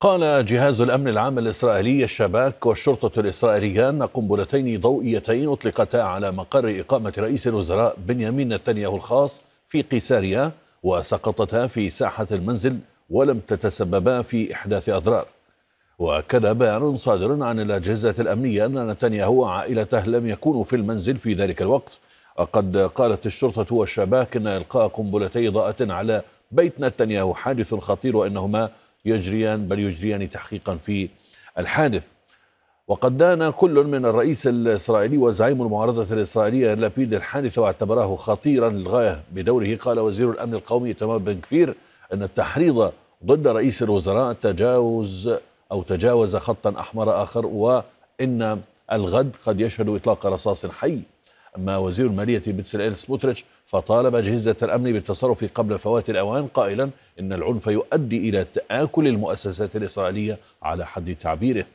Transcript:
قال جهاز الأمن العام الإسرائيلي الشباك والشرطة الإسرائيلية أن قنبلتين ضوئيتين أطلقتا على مقر إقامة رئيس الوزراء بنيامين نتنياهو الخاص في قيساريا وسقطتا في ساحة المنزل ولم تتسببا في إحداث أضرار وأكد بيان صادر عن الأجهزة الأمنية أن نتنياهو وعائلته لم يكونوا في المنزل في ذلك الوقت وقد قالت الشرطة والشباك أن إلقاء قنبلتي ضاءة على بيت نتنياهو حادث خطير وأنهما يجريان بل يجريان تحقيقا في الحادث وقد دان كل من الرئيس الإسرائيلي وزعيم المعارضة الإسرائيلية لابيد الحادث واعتبراه خطيرا للغاية بدوره قال وزير الأمن القومي تمام بن كفير أن التحريض ضد رئيس الوزراء تجاوز أو تجاوز خطا أحمر آخر وإن الغد قد يشهد إطلاق رصاص حي أما وزير المالية بتسرائيل سموتريتش فطالب أجهزة الأمن بالتصرف قبل فوات الأوان قائلا إن العنف يؤدي إلى تآكل المؤسسات الإسرائيلية على حد تعبيره